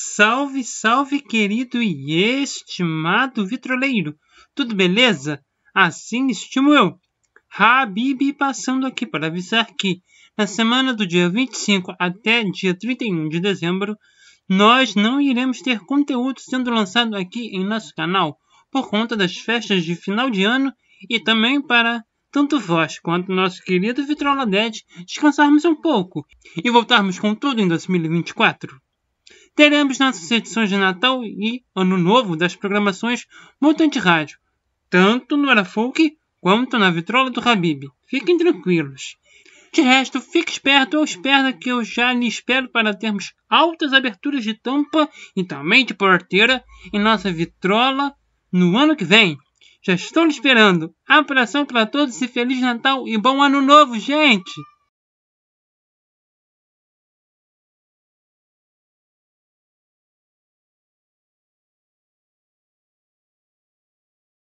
Salve, salve, querido e estimado vitroleiro! Tudo beleza? Assim estimo eu! Habib passando aqui para avisar que, na semana do dia 25 até dia 31 de dezembro, nós não iremos ter conteúdo sendo lançado aqui em nosso canal, por conta das festas de final de ano e também para tanto vós quanto nosso querido Vitrola Dead descansarmos um pouco e voltarmos com tudo em 2024 teremos nossas edições de Natal e Ano Novo das programações Mutante Rádio, tanto no Arafolk quanto na vitrola do Habib. Fiquem tranquilos. De resto, fique esperto ou esperta que eu já lhe espero para termos altas aberturas de tampa e também de porteira em nossa vitrola no ano que vem. Já estou lhe esperando. Abração para todos e Feliz Natal e bom Ano Novo, gente!